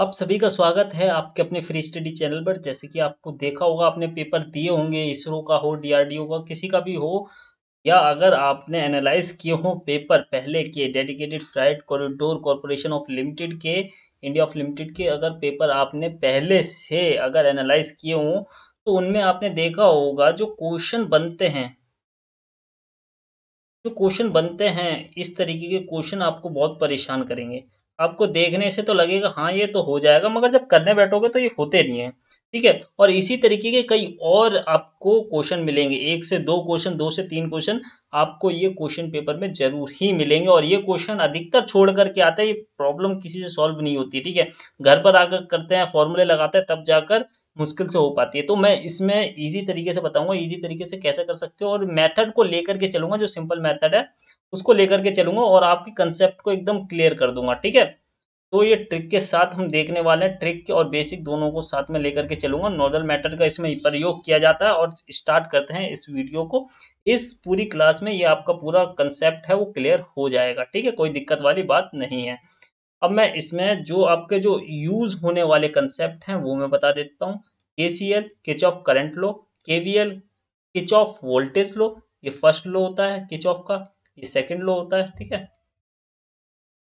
आप सभी का स्वागत है आपके अपने फ्री स्टडी चैनल पर जैसे कि आपको देखा होगा आपने पेपर दिए होंगे इसरो का हो डीआरडीओ का किसी का भी हो या अगर आपने एनालाइज किए हो पेपर पहले के dedicated flight corridor corporation of limited के इंडिया ऑफ लिमिटेड के अगर पेपर आपने पहले से अगर एनालाइज किए हों तो उनमें आपने देखा होगा जो क्वेश्चन बनते हैं जो क्वेश्चन बनते हैं इस तरीके के क्वेश्चन आपको बहुत परेशान करेंगे आपको देखने से तो लगेगा हाँ ये तो हो जाएगा मगर जब करने बैठोगे तो ये होते नहीं है ठीक है और इसी तरीके के कई और आपको क्वेश्चन मिलेंगे एक से दो क्वेश्चन दो से तीन क्वेश्चन आपको ये क्वेश्चन पेपर में जरूर ही मिलेंगे और ये क्वेश्चन अधिकतर छोड़ करके आता है ये प्रॉब्लम किसी से सॉल्व नहीं होती ठीक है घर पर आकर करते हैं फॉर्मूले लगाते हैं तब जाकर मुश्किल से हो पाती है तो मैं इसमें ईजी तरीके से बताऊंगा ईजी तरीके से कैसे कर सकते हो और मेथड को लेकर के चलूंगा जो सिंपल मेथड है उसको लेकर के चलूंगा और आपके कंसेप्ट को एकदम क्लियर कर दूंगा ठीक है तो ये ट्रिक के साथ हम देखने वाले हैं ट्रिक और बेसिक दोनों को साथ में लेकर के चलूंगा नोडल मैटर का इसमें प्रयोग किया जाता है और स्टार्ट करते हैं इस वीडियो को इस पूरी क्लास में ये आपका पूरा कंसेप्ट है वो क्लियर हो जाएगा ठीक है कोई दिक्कत वाली बात नहीं है अब मैं इसमें जो आपके जो यूज होने वाले कंसेप्ट हैं वो मैं बता देता हूँ के सी एल किच ऑफ करंट लो के वी एल किच ऑफ वोल्टेज लो ये फर्स्ट लो होता है किच ऑफ का ये सेकेंड लो होता है ठीक है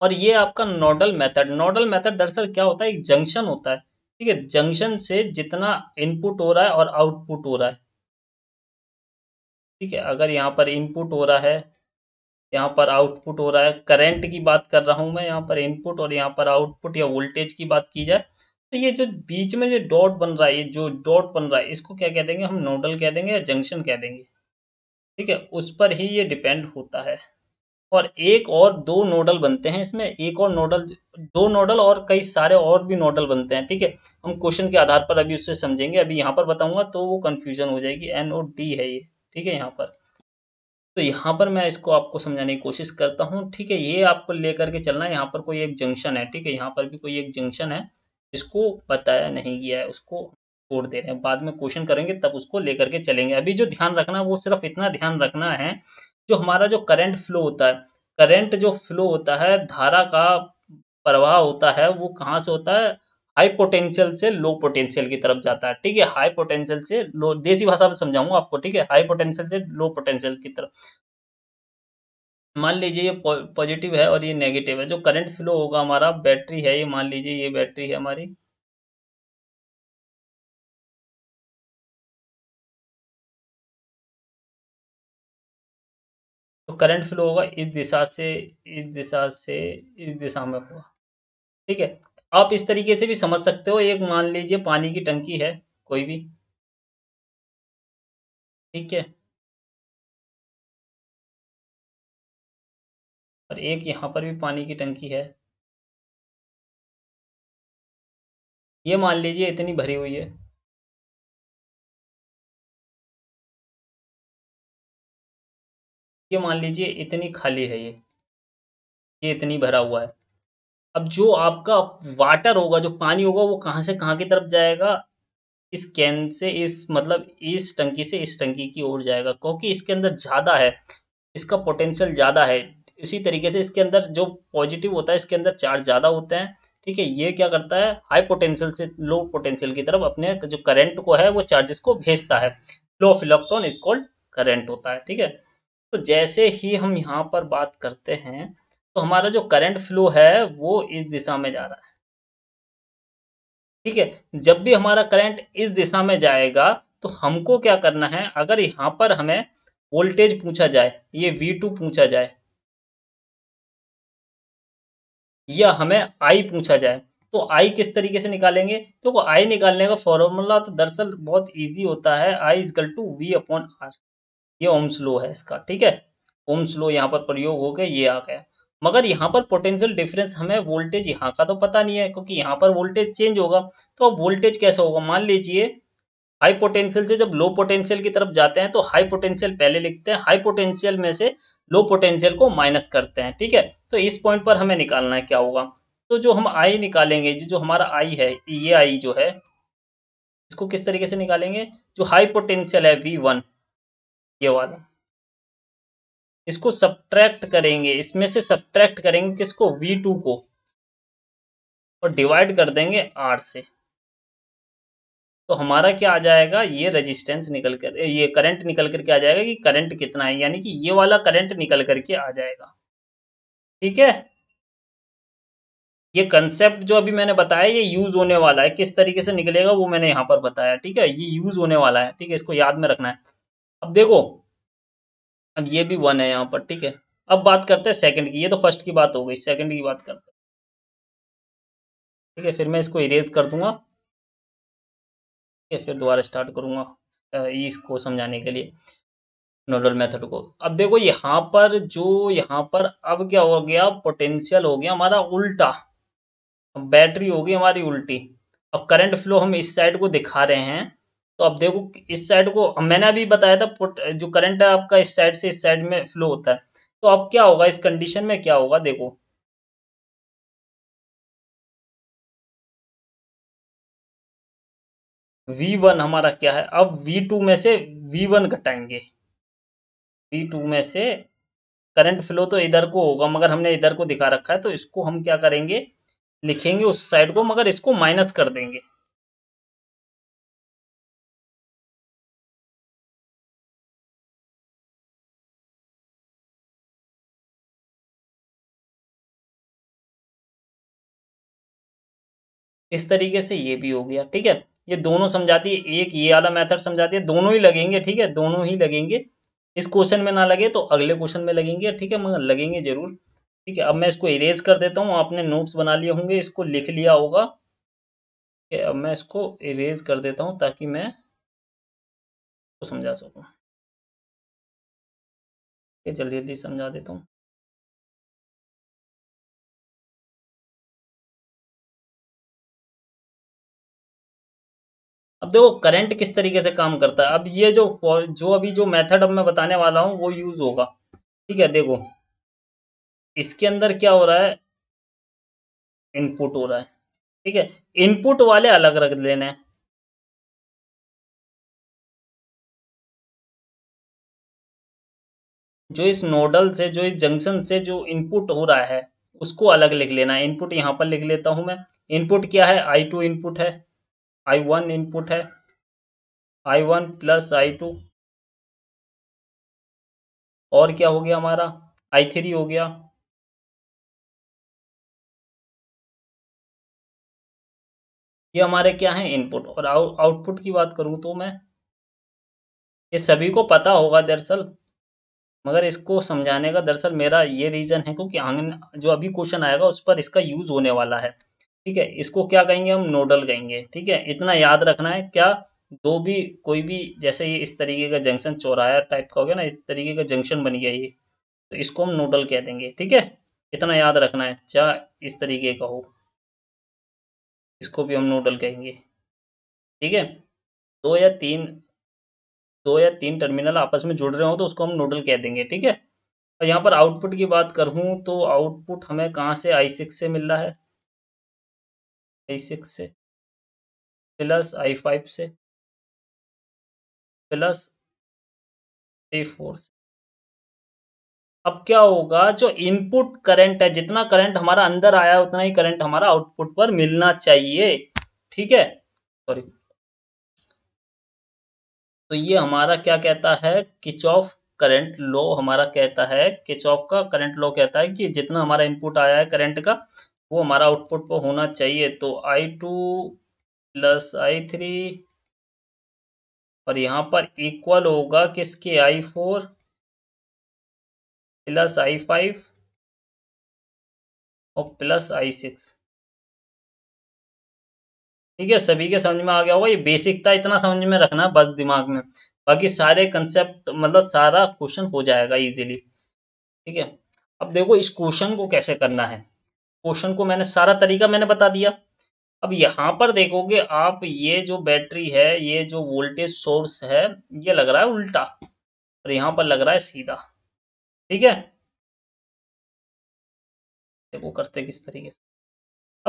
और ये आपका नोडल मेथड नोडल मेथड दरअसल क्या होता है एक जंक्शन होता है ठीक है जंक्शन से जितना इनपुट हो रहा है और आउटपुट हो रहा है ठीक है अगर यहाँ पर इनपुट हो रहा है यहाँ पर आउटपुट हो रहा है करंट की बात कर रहा हूँ मैं यहाँ पर इनपुट और यहाँ पर आउटपुट या वोल्टेज की बात की जाए तो ये जो बीच में जो डॉट बन रहा है ये जो डॉट बन रहा है इसको क्या कह देंगे हम नोडल कह देंगे या जंक्शन कह देंगे ठीक है उस पर ही ये डिपेंड होता है और एक और दो नोडल बनते हैं इसमें एक और नोडल दो नोडल और कई सारे और भी नोडल बनते हैं ठीक है हम क्वेश्चन के आधार पर अभी उससे समझेंगे अभी यहाँ पर बताऊंगा तो वो कन्फ्यूजन हो जाएगी एन ओ डी है ये ठीक है यहाँ पर तो यहाँ पर मैं इसको आपको समझाने की कोशिश करता हूँ ठीक है ये आपको ले करके चलना है यहाँ पर कोई एक जंक्शन है ठीक है यहाँ पर भी कोई एक जंक्शन है जिसको बताया नहीं गया है उसको छोड़ दे रहे हैं बाद में क्वेश्चन करेंगे तब उसको लेकर के चलेंगे अभी जो ध्यान रखना वो सिर्फ इतना ध्यान रखना है जो हमारा जो करंट फ्लो होता है करंट जो फ्लो होता है धारा का प्रवाह होता है वो कहाँ से होता है हाई पोटेंशियल से लो पोटेंशियल की तरफ जाता है ठीक है हाई पोटेंशियल से लो देसी भाषा में समझाऊंगा आपको ठीक है हाई पोटेंशियल से लो पोटेंशियल की तरफ मान लीजिए ये पॉजिटिव है और ये नेगेटिव है जो करंट फ्लो होगा हमारा बैटरी है ये मान लीजिए ये बैटरी है हमारी तो करंट फ्लो होगा इस दिशा से इस दिशा से इस दिशा में होगा ठीक है आप इस तरीके से भी समझ सकते हो एक मान लीजिए पानी की टंकी है कोई भी ठीक है और एक यहां पर भी पानी की टंकी है ये मान लीजिए इतनी भरी हुई है ये मान लीजिए इतनी खाली है ये ये इतनी भरा हुआ है अब जो आपका वाटर होगा जो पानी होगा वो कहाँ से कहाँ की तरफ जाएगा इस कैन से इस मतलब इस टंकी से इस टंकी की ओर जाएगा क्योंकि इसके अंदर ज़्यादा है इसका पोटेंशियल ज़्यादा है इसी तरीके से इसके अंदर जो पॉजिटिव होता है इसके अंदर चार्ज ज़्यादा होते हैं ठीक है ये क्या करता है हाई पोटेंशियल से लो पोटेंशियल की तरफ अपने जो करंट को है वो चार्जेस को भेजता है flow of electron is called current होता है ठीक है तो जैसे ही हम यहाँ पर बात करते हैं तो हमारा जो करंट फ्लो है वो इस दिशा में जा रहा है ठीक है जब भी हमारा करंट इस दिशा में जाएगा तो हमको क्या करना है अगर यहाँ पर हमें वोल्टेज पूछा जाए ये V2 पूछा जाए या हमें I पूछा जाए तो I किस तरीके से निकालेंगे देखो वो I निकालने का फॉर्मूला तो दरअसल बहुत इजी होता है I is equal to V upon R ये ओम्स लो है इसका ठीक है ओम्स लो यहाँ पर प्रयोग हो गया ये आ गया मगर यहाँ पर पोटेंशियल डिफरेंस हमें वोल्टेज यहाँ का तो पता नहीं है क्योंकि यहाँ पर वोल्टेज चेंज होगा तो वोल्टेज कैसे होगा मान लीजिए हाई पोटेंशियल से जब लो पोटेंशियल की तरफ जाते हैं तो हाई पोटेंशियल पहले लिखते हैं हाई पोटेंशियल में से लो पोटेंशियल को माइनस करते हैं ठीक है तो इस पॉइंट पर हमें निकालना है क्या होगा तो जो हम आई निकालेंगे जो हमारा आई है ये आई जो है इसको किस तरीके से निकालेंगे जो हाई पोटेंशियल है वी वन ये वाला इसको सब्ट्रैक्ट करेंगे इसमें से सब्ट्रैक्ट करेंगे किसको V2 को और डिवाइड कर देंगे R से तो हमारा क्या आ जाएगा ये रेजिस्टेंस निकल कर ये करंट निकल करके आ जाएगा कि करंट कितना है यानी कि ये वाला करंट निकल करके आ जाएगा ठीक है ये कंसेप्ट जो अभी मैंने बताया ये यूज होने वाला है किस तरीके से निकलेगा वो मैंने यहाँ पर बताया ठीक है ये यूज होने वाला है ठीक है इसको याद में रखना है अब देखो अब ये भी वन है यहाँ पर ठीक है अब बात करते हैं सेकंड की ये तो फर्स्ट की बात हो गई सेकंड की बात करते हैं ठीक है फिर मैं इसको इरेज कर दूंगा ठीक है फिर दोबारा स्टार्ट करूंगा इसको समझाने के लिए नोडल मेथड को अब देखो यहाँ पर जो यहाँ पर अब क्या हो गया पोटेंशियल हो गया हमारा उल्टा बैटरी होगी हमारी उल्टी अब करंट फ्लो हम इस साइड को दिखा रहे हैं तो आप देखो इस साइड को मैंने अभी बताया था जो करंट है आपका इस साइड से इस साइड में फ्लो होता है तो अब क्या होगा इस कंडीशन में क्या होगा देखो V1 हमारा क्या है अब V2 में से V1 घटाएंगे V2 में से करंट फ्लो तो इधर को होगा मगर हमने इधर को दिखा रखा है तो इसको हम क्या करेंगे लिखेंगे उस साइड को मगर इसको माइनस कर देंगे इस तरीके से ये भी हो गया ठीक है ये दोनों समझाती है एक ये वाला मेथड समझाती है दोनों ही लगेंगे ठीक है दोनों ही लगेंगे इस क्वेश्चन में ना लगे तो अगले क्वेश्चन में लगेंगे ठीक है मगर लगेंगे जरूर ठीक है अब मैं इसको इरेज कर देता हूँ आपने नोट्स बना लिए होंगे इसको लिख लिया होगा ठीक है अब मैं इसको इरेज कर देता हूँ ताकि मैं समझा सकूँ जल्दी जल्दी समझा देता हूँ देखो करंट किस तरीके से काम करता है अब ये जो जो अभी जो मेथड अब मैं बताने वाला हूँ वो यूज़ होगा ठीक है देखो इसके अंदर क्या हो रहा है इनपुट हो रहा है ठीक है इनपुट वाले अलग रख लेने हैं जो इस नोडल से जो इस जंक्शन से जो इनपुट हो रहा है उसको अलग लिख लेना है इनपुट यहाँ पर लिख लेता हूँ मैं इनपुट क्या है आई टू इनपुट है आई वन इनपुट है I one plus I two और क्या हो गया हमारा आई थ्री हो गया ये हमारे क्या है इनपुट और आउटपुट की बात करूँ तो मैं ये सभी को पता होगा दरअसल मगर इसको समझाने का दरअसल मेरा ये रीज़न है क्योंकि आंगन जो अभी क्वेश्चन आएगा उस पर इसका यूज़ होने वाला है ठीक है इसको क्या कहेंगे हम नोडल कहेंगे ठीक है इतना याद रखना है क्या दो भी कोई भी जैसे ये इस तरीके का जंक्शन चौराया टाइप का हो गया ना इस तरीके का जंक्शन बन गया ये तो इसको हम नोडल कह देंगे ठीक है इतना याद रखना है क्या इस तरीके का हो इसको भी हम नोडल कहेंगे ठीक है दो या तीन दो या तीन टर्मिनल आपस में जुड़ रहे हो तो उसको हम नोडल कह देंगे ठीक है और यहाँ पर आउटपुट की बात करूँ तो आउटपुट हमें कहाँ से आई सिक्स से मिल रहा है आई सिक्स से प्लस आई फाइव से प्लस ए फोर से अब क्या होगा जो इनपुट करंट है जितना करंट हमारा अंदर आया है उतना ही करंट हमारा आउटपुट पर मिलना चाहिए ठीक है सॉरी तो ये हमारा क्या कहता है किच ऑफ करंट लो हमारा कहता है किच ऑफ का करंट लो कहता है कि जितना हमारा इनपुट आया है करंट का वो हमारा आउटपुट पर होना चाहिए तो I two plus I three और यहाँ पर इक्वल होगा किसके I four plus I five और प्लस आई सिक्स ठीक है सभी के समझ में आ गया होगा ये बेसिक था इतना समझ में रखना बस दिमाग में बाकी सारे कंसेप्ट मतलब सारा क्वेश्चन हो जाएगा इजीली ठीक है अब देखो इस क्वेश्चन को कैसे करना है क्वेश्चन को मैंने सारा तरीका मैंने बता दिया अब यहाँ पर देखोगे आप ये जो बैटरी है ये जो वोल्टेज सोर्स है ये लग रहा है उल्टा और यहाँ पर लग रहा है सीधा ठीक है देखो करते किस तरीके से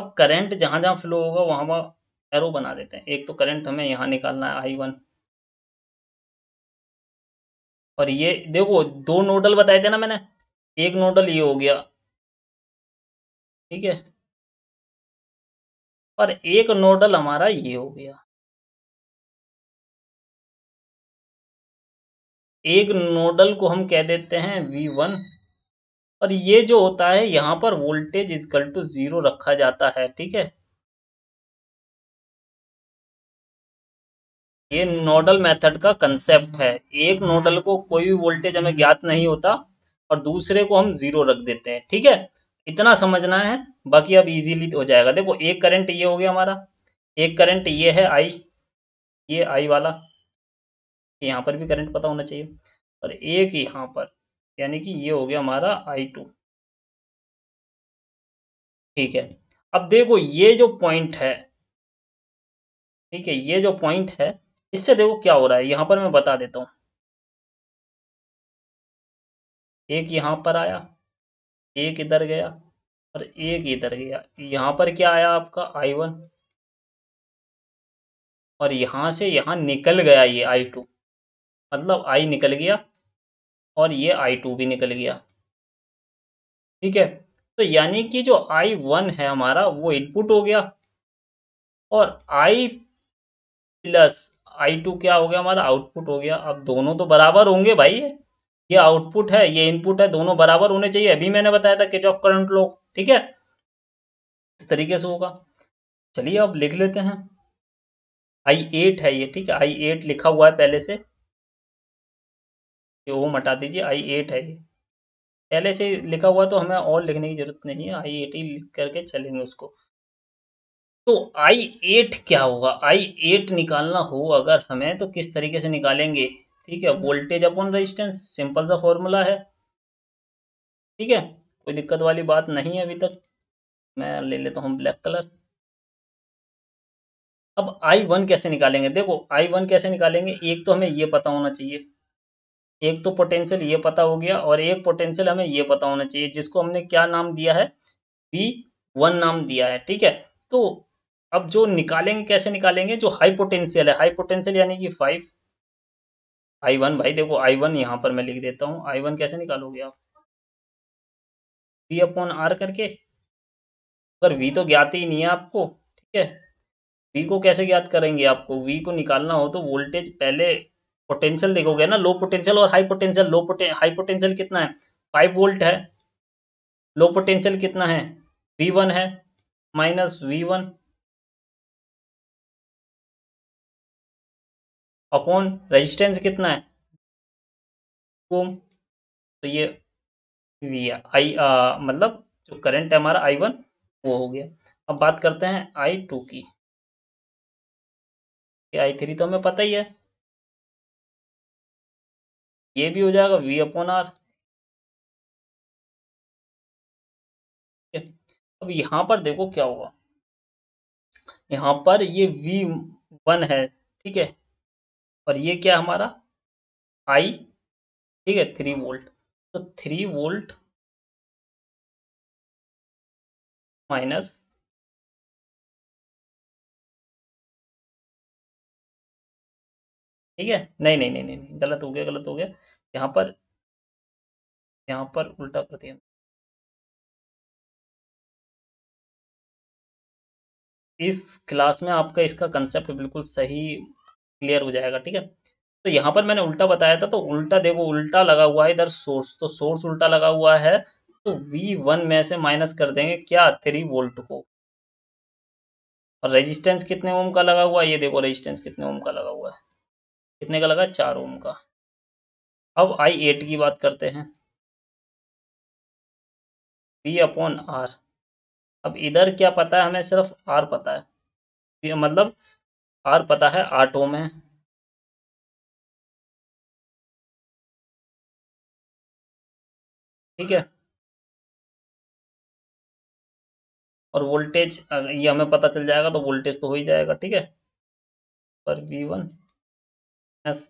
अब करंट जहाँ जहाँ फ्लो होगा वहाँ वहाँ एरो बना देते हैं एक तो करंट हमें यहाँ निकालना है आई वन और ये देखो दो नोडल बताए थे ना मैंने एक नोडल ये हो गया ठीक है और एक नोडल हमारा ये हो गया एक नोडल को हम कह देते हैं वी वन और ये जो होता है यहां पर वोल्टेज इजकल टू जीरो रखा जाता है ठीक है ये नोडल मेथड का कंसेप्ट है एक नोडल को कोई भी वोल्टेज हमें ज्ञात नहीं होता और दूसरे को हम जीरो रख देते हैं ठीक है इतना समझना है बाकी अब इजीली हो जाएगा देखो एक करंट ये हो गया हमारा एक करंट ये है आई ये आई वाला यहाँ पर भी करंट पता होना चाहिए और एक यहाँ पर यानी कि ये हो गया हमारा आई टू ठीक है अब देखो ये जो पॉइंट है ठीक है ये जो पॉइंट है इससे देखो क्या हो रहा है यहाँ पर मैं बता देता हूँ एक यहाँ पर आया एक इधर गया और एक इधर गया यहाँ पर क्या आया आपका आई वन और यहाँ से यहाँ निकल गया ये आई टू मतलब आई निकल गया और ये आई टू भी निकल गया ठीक है तो यानी कि जो आई वन है हमारा वो इनपुट हो गया और आई प्लस आई टू क्या हो गया हमारा आउटपुट हो गया अब दोनों तो बराबर होंगे भाई ये आउटपुट है ये इनपुट है दोनों बराबर होने चाहिए अभी मैंने बताया था किच ऑफ करंट लो ठीक है इस तरीके से होगा चलिए अब लिख लेते हैं आई एट है ये ठीक है आई एट लिखा हुआ है पहले से ये वो मटा दीजिए आई एट है ये पहले से लिखा हुआ तो हमें और लिखने की जरूरत नहीं है आई एट ही लिख करके चलेंगे उसको तो आई एट क्या होगा आई एट निकालना हो अगर हमें तो किस तरीके से निकालेंगे ठीक है वोल्टेज अपॉन रेजिस्टेंस सिंपल सा फॉर्मूला है ठीक है कोई दिक्कत वाली बात नहीं है अभी तक मैं ले लेता हूँ ब्लैक कलर अब आई वन कैसे निकालेंगे देखो आई वन कैसे निकालेंगे एक तो हमें ये पता होना चाहिए एक तो पोटेंशियल ये पता हो गया और एक पोटेंशियल हमें ये पता होना चाहिए जिसको हमने क्या नाम दिया है बी वन नाम दिया है ठीक है तो अब जो निकालेंगे कैसे निकालेंगे जो हाई पोटेंशियल है हाई पोटेंशियल यानी कि फाइव आई वन भाई देखो आई वन यहाँ पर मैं लिख देता हूँ आई वन कैसे निकालोगे आप वी अपॉन आर करके अगर वी तो ज्ञात ही नहीं है आपको ठीक है वी को कैसे ज्ञात करेंगे आपको वी को निकालना हो तो वोल्टेज पहले पोटेंशियल देखोगे ना लो पोटेंशियल और हाई पोटेंशियल लो पोटे हाई पोटेंशियल कितना है फाइव वोल्ट है लो पोटेंशियल कितना है वी वन है minus V one upon resistance कितना है ओम तो ये वी आई आ, मतलब जो करंट है हमारा आई वन वो हो गया अब बात करते हैं आई टू की आई थ्री तो हमें पता ही है ये भी हो जाएगा वी अपॉन आर अब यहां पर देखो क्या होगा यहां पर ये वी वन है ठीक है और ये क्या हमारा आई ठीक है थ्री वोल्ट तो थ्री वोल्ट माइनस ठीक है नहीं नहीं नहीं नहीं गलत हो गया गलत हो गया यहाँ पर यहाँ पर उल्टा कर दिया इस क्लास में आपका इसका कंसेप्ट बिल्कुल सही क्लियर हो जाएगा ठीक है तो यहाँ पर मैंने उल्टा बताया था तो उल्टा देखो उल्टा लगा हुआ है इधर सोर्स तो सोर्स उल्टा लगा हुआ है तो वी में से माइनस कर देंगे क्या थ्री वोल्ट को और रेजिस्टेंस कितने ओम का लगा हुआ है ये देखो रेजिस्टेंस कितने ओम का लगा हुआ है कितने का लगा चार ओम का अब आई एट की बात करते हैं वी अपॉन आर अब इधर क्या पता है हमें सिर्फ आर पता है मतलब आर पता है आठ ओम है ठीक है और वोल्टेज ये हमें पता चल जाएगा तो वोल्टेज तो हो ही जाएगा ठीक है पर वी वन एस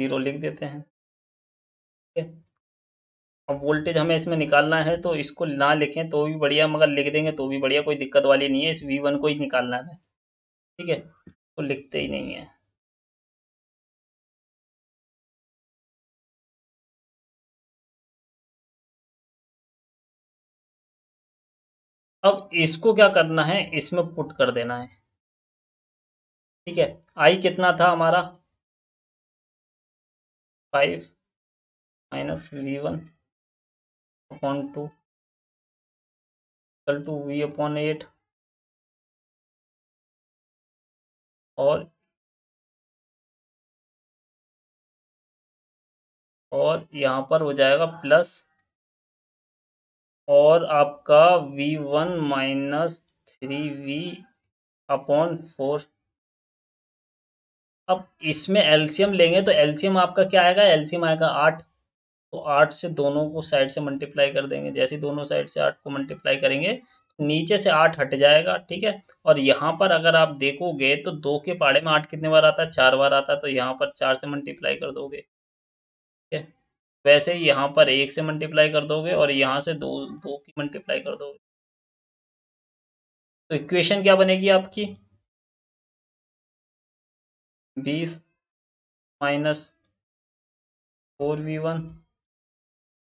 ज़ीरो लिख देते हैं ठीक है अब वोल्टेज हमें इसमें निकालना है तो इसको ना लिखें तो भी बढ़िया मगर लिख देंगे तो भी बढ़िया कोई दिक्कत वाली नहीं है इस वी वन को ही निकालना है ठीक है वो लिखते ही नहीं है अब इसको क्या करना है इसमें पुट कर देना है ठीक है आई कितना था हमारा five minus V one upon two two V upon eight और और यहाँ पर हो जाएगा प्लस और आपका V one minus three V upon four अब इसमें एल्सियम लेंगे तो एल्सियम आपका क्या आएगा एल्सियम आएगा आठ तो आठ से दोनों को साइड से मल्टीप्लाई कर देंगे जैसे दोनों साइड से आठ को मल्टीप्लाई करेंगे नीचे से आठ हट जाएगा ठीक है और यहाँ पर अगर आप देखोगे तो दो के पाड़े में आठ कितने बार आता है चार बार आता है तो यहाँ पर चार से मल्टीप्लाई कर दोगे ठीक है वैसे ही यहाँ पर एक से मल्टीप्लाई कर दोगे और यहाँ से दो दो की मल्टीप्लाई कर दोगे तो इक्वेशन क्या बनेगी आपकी बीस minus four V one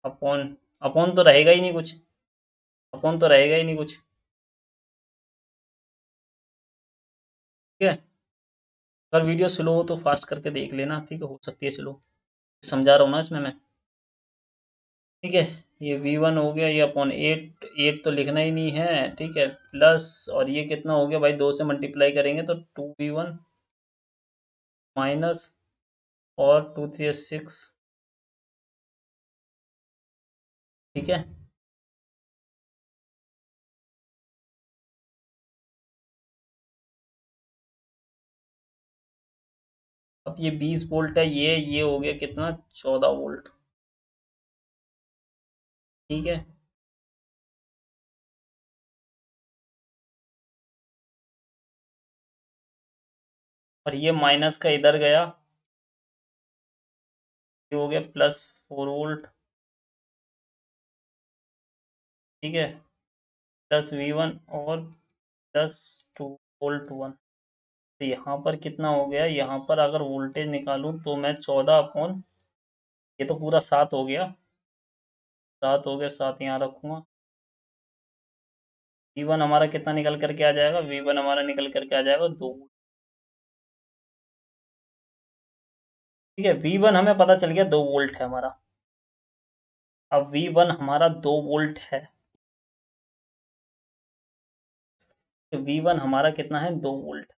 upon upon तो रहेगा ही नहीं कुछ अपॉन तो रहेगा ही नहीं कुछ ठीक है अगर वीडियो स्लो हो तो फास्ट करके देख लेना ठीक है हो सकती है स्लो समझा रहा हूँ ना इसमें मैं ठीक है ये वी वन हो गया ये अपॉन एट एट तो लिखना ही नहीं है ठीक है प्लस और ये कितना हो गया भाई दो से मल्टीप्लाई करेंगे तो टू वी वन माइनस और टू थ्री सिक्स ठीक है अब ये बीस वोल्ट है ये ये हो गया कितना चौदह वोल्ट ठीक है और ये माइनस का इधर गया ये हो गया प्लस फोर वोल्ट ठीक है प्लस वी वन और प्लस टू वोल्ट वन तो यहाँ पर कितना हो गया यहाँ पर अगर वोल्टेज निकालूँ तो मैं चौदह अपॉन ये तो पूरा सात हो गया सात हो गया सात यहाँ रखूँगा वी वन हमारा कितना निकल करके आ जाएगा वी वन हमारा निकल करके आ जाएगा दो ठीक है वी वन हमें पता चल गया दो वोल्ट है हमारा अब वी वन हमारा दो वोल्ट है वी तो वन हमारा कितना है दो वोल्ट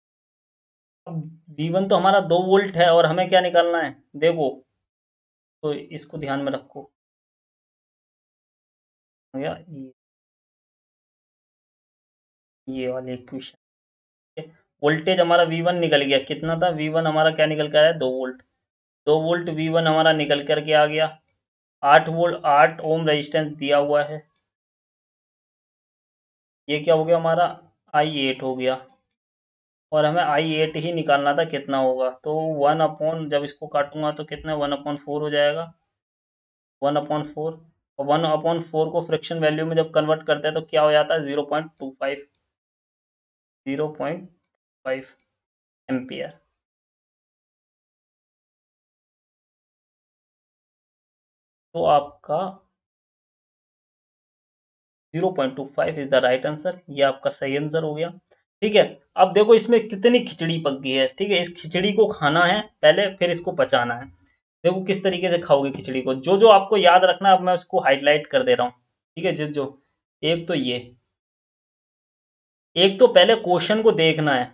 वन तो हमारा दो वोल्ट है और हमें क्या निकालना है देखो तो इसको ध्यान में रखो या ये ये वाली इक्वेशन वोल्टेज हमारा वी वन निकल गया कितना था वी वन हमारा क्या निकल कर आया दो वोल्ट दो वोल्ट वी वन हमारा निकल करके आ गया आठ वोल्ट आठ ओम रेजिस्टेंस दिया हुआ है ये क्या हो गया हमारा आई एट हो गया और हमें आई एट ही निकालना था कितना होगा तो वन अपॉन जब इसको काटूंगा तो कितना वन अपॉन फोर हो जाएगा वन अपॉन फोर और वन अपॉन फोर को फ्रिक्शन वैल्यू में जब कन्वर्ट करते हैं तो क्या हो जाता है zero point two five zero point five ampere तो आपका zero point two five is the right answer ये आपका सही आंसर हो गया ठीक है अब देखो इसमें कितनी खिचड़ी पक गई है ठीक है इस खिचड़ी को खाना है पहले फिर इसको पचाना है देखो किस तरीके से खाओगे खिचड़ी को जो जो आपको याद रखना है अब मैं उसको हाईलाइट कर दे रहा हूँ ठीक है जिस जो एक तो ये एक तो पहले क्वेश्चन को देखना है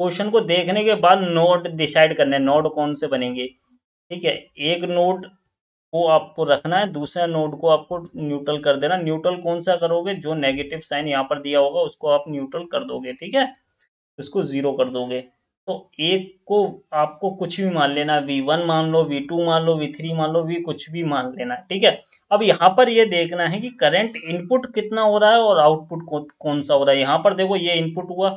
क्वेश्चन को देखने के बाद नोट डिसाइड करने हैं नोट कौन से बनेंगे ठीक है एक नोट को आपको रखना है दूसरे नोड को आपको न्यूट्रल कर देना न्यूट्रल कौन सा करोगे जो नेगेटिव साइन यहाँ पर दिया होगा उसको आप न्यूट्रल कर दोगे ठीक है इसको ज़ीरो कर दोगे तो एक को आपको कुछ भी मान लेना वी वन मान लो वी टू मान लो वी थ्री मान लो वी कुछ भी मान लेना ठीक है अब यहाँ पर ये देखना है कि करंट इनपुट कितना हो रहा है और आउटपुट कौन सा हो रहा है यहाँ पर देखो ये इनपुट हुआ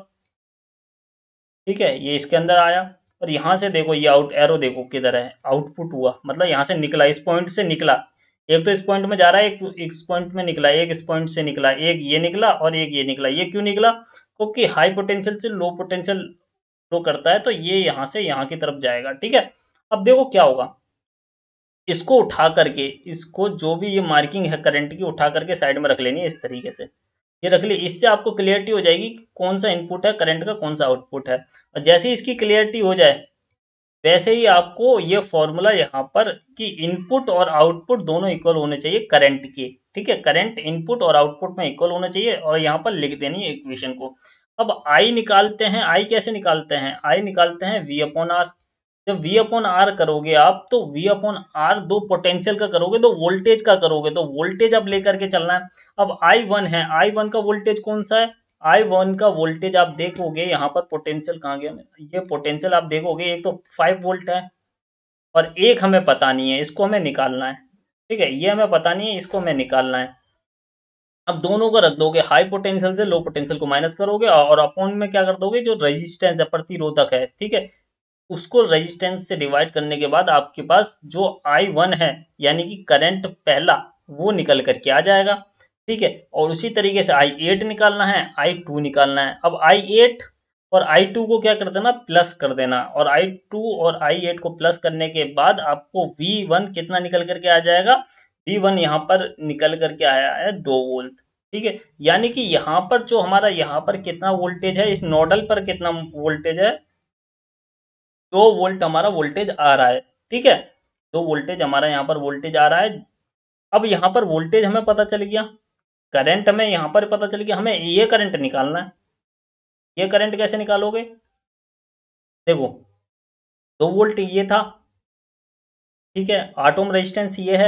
ठीक है ये इसके अंदर आया और यहाँ से देखो ये आउट एरो देखो किधर है आउटपुट हुआ मतलब यहाँ से निकला इस पॉइंट से निकला एक तो इस पॉइंट में जा रहा है एक इस पॉइंट में निकला एक इस पॉइंट से निकला एक ये निकला और एक ये निकला ये क्यों निकला क्योंकि हाई पोटेंशियल से लो पोटेंशियल फ्लो करता है तो ये यहाँ से यहाँ की तरफ जाएगा ठीक है अब देखो क्या होगा इसको उठा करके इसको जो भी ये मार्किंग है करंट की उठा करके साइड में रख लेनी है इस तरीके से ये रख लिया इससे आपको क्लियरिटी हो जाएगी कि कौन सा इनपुट है करंट का कौन सा आउटपुट है और जैसे ही इसकी क्लियरिटी हो जाए वैसे ही आपको ये फॉर्मूला यहाँ पर कि इनपुट और आउटपुट दोनों इक्वल होने चाहिए करंट के ठीक है करंट इनपुट और आउटपुट में इक्वल होना चाहिए और यहाँ पर लिख देनी है इक्वेशन को अब आई निकालते हैं आई कैसे निकालते हैं आई निकालते हैं वी अपॉन आर जब वी अपॉन आर करोगे आप तो वी अपॉन आर दो पोटेंशियल का करोगे तो वोल्टेज का करोगे तो वोल्टेज आप लेकर के चलना है अब आई वन है आई वन का वोल्टेज कौन सा है आई वन का वोल्टेज आप देखोगे यहाँ पर पोटेंशियल कहाँ गया ये पोटेंशियल आप देखोगे एक तो फाइव वोल्ट है और एक हमें पता नहीं है इसको हमें निकालना है ठीक है ये हमें पता नहीं है इसको हमें निकालना है अब दोनों को रख दोगे हाई पोटेंशियल से लो पोटेंशियल को माइनस करोगे और अपॉन में क्या कर दोगे जो रेजिस्टेंस है प्रतिरोधक है ठीक है उसको रेजिस्टेंस से डिवाइड करने के बाद आपके पास जो आई वन है यानी कि करंट पहला वो निकल करके आ जाएगा ठीक है और उसी तरीके से आई एट निकालना है आई टू निकालना है अब आई एट और आई टू को क्या कर देना प्लस कर देना और आई टू और आई एट को प्लस करने के बाद आपको वी वन कितना निकल करके आ जाएगा वी वन यहाँ पर निकल करके आया है दो वोल्ट ठीक है यानी कि यहाँ पर जो हमारा यहाँ पर कितना वोल्टेज है इस नोडल पर कितना वोल्टेज है दो वोल्ट हमारा वोल्टेज आ रहा है ठीक है दो वोल्टेज हमारा यहाँ पर वोल्टेज आ रहा है अब यहाँ पर वोल्टेज हमें पता चल गया करंट हमें यहाँ पर पता चल गया हमें ये करंट निकालना है ये करंट कैसे निकालोगे देखो दो वोल्ट ये था ठीक है आटोम रेजिस्टेंस ये है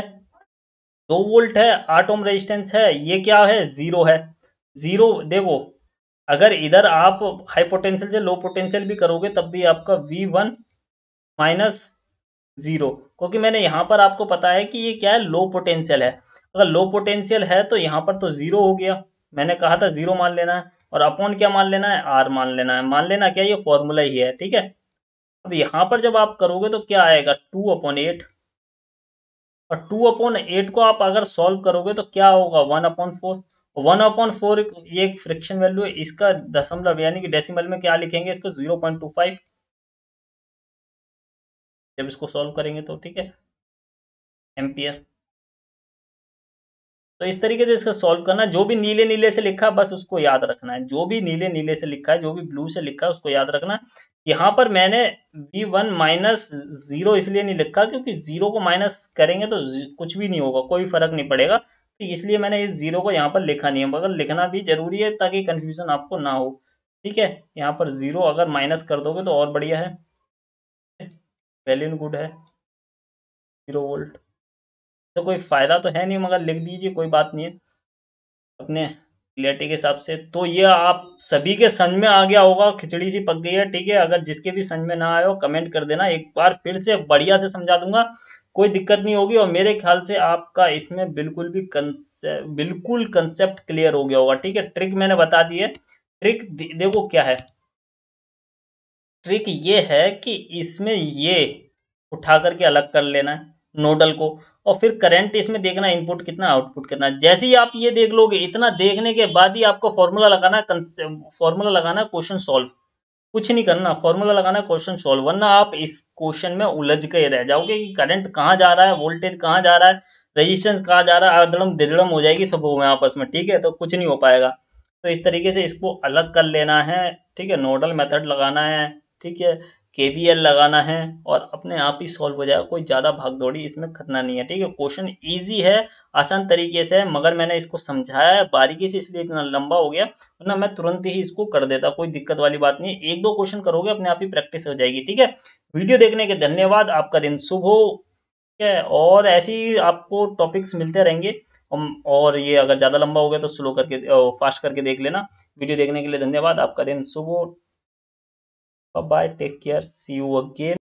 दो वोल्ट है आटोम रेजिस्टेंस है ये क्या है ज़ीरो है ज़ीरो देखो अगर इधर आप हाई पोटेंशियल से लो पोटेंशियल भी करोगे तब भी आपका वी वन माइनस ज़ीरो क्योंकि मैंने यहाँ पर आपको पता है कि ये क्या है लो पोटेंशियल है अगर लो पोटेंशियल है तो यहाँ पर तो ज़ीरो हो गया मैंने कहा था ज़ीरो मान लेना है और अपॉन क्या मान लेना है आर मान लेना है मान लेना क्या ये फॉर्मूला ही है ठीक है अब यहाँ पर जब आप करोगे तो क्या आएगा टू अपॉन एट और टू अपॉन एट को आप अगर सॉल्व करोगे तो क्या होगा one upon four one upon four ये एक फ्रिक्शन वैल्यू है इसका दशमलव यानी कि डेसिमल में क्या लिखेंगे इसको जीरो पॉइंट टू फाइव जब इसको सॉल्व करेंगे तो ठीक है एम्पियर तो इस तरीके से इसका सॉल्व करना जो भी नीले नीले से लिखा बस उसको याद रखना है जो भी नीले नीले से लिखा है जो भी ब्लू से लिखा है उसको याद रखना यहाँ पर मैंने वी वन माइनस जीरो इसलिए नहीं लिखा क्योंकि जीरो को माइनस करेंगे तो कुछ भी नहीं होगा कोई फर्क नहीं पड़ेगा इसलिए मैंने इस ज़ीरो को यहाँ पर लिखा नहीं है मगर लिखना भी ज़रूरी है ताकि कन्फ्यूज़न आपको ना हो ठीक है यहाँ पर ज़ीरो अगर माइनस कर दोगे तो और बढ़िया है इन गुड है जीरो वोल्ट तो कोई फ़ायदा तो है नहीं मगर लिख दीजिए कोई बात नहीं है अपने क्लियरिटी के हिसाब से तो ये आप सभी के समझ में आ गया होगा खिचड़ी सी पक गई है ठीक है अगर जिसके भी समझ में ना आए हो कमेंट कर देना एक बार फिर से बढ़िया से समझा दूंगा कोई दिक्कत नहीं होगी और मेरे ख्याल से आपका इसमें बिल्कुल भी कंसे बिल्कुल कंसेप्ट क्लियर हो गया होगा ठीक है ट्रिक मैंने बता दी है ट्रिक देखो क्या है ट्रिक ये है कि इसमें ये उठा करके अलग कर लेना है नोडल को और फिर करंट इसमें देखना इनपुट कितना आउटपुट कितना जैसे ही आप ये देख लोगे इतना देखने के बाद ही आपको फॉर्मूला लगाना फॉर्मूला लगाना क्वेश्चन सॉल्व कुछ नहीं करना फॉर्मूला लगाना क्वेश्चन सॉल्व वरना आप इस क्वेश्चन में उलझ के रह जाओगे कि करंट कहाँ जा रहा है वोल्टेज कहाँ जा रहा है रजिस्टेंस कहाँ जा रहा है अदड़म दिदड़म हो जाएगी सब में आपस में ठीक है तो कुछ नहीं हो पाएगा तो इस तरीके से इसको अलग कर लेना है ठीक है नोडल मेथड लगाना है ठीक है के बी एल लगाना है और अपने आप ही सॉल्व हो जाएगा कोई ज़्यादा भाग दौड़ी इसमें खतना नहीं है ठीक है क्वेश्चन ईजी है आसान तरीके से है मगर मैंने इसको समझाया है बारीकी से इसलिए इतना लंबा हो गया वरना मैं तुरंत ही इसको कर देता कोई दिक्कत वाली बात नहीं है एक दो क्वेश्चन करोगे अपने आप ही प्रैक्टिस हो जाएगी ठीक है वीडियो देखने के धन्यवाद आपका दिन शुभ हो ठीक है और ऐसे ही आपको टॉपिक्स मिलते रहेंगे और ये अगर ज़्यादा लंबा हो गया तो स्लो करके फास्ट करके देख लेना वीडियो देखने के लिए धन्यवाद आपका दिन शुभ हो Bye bye. Take care. See you again.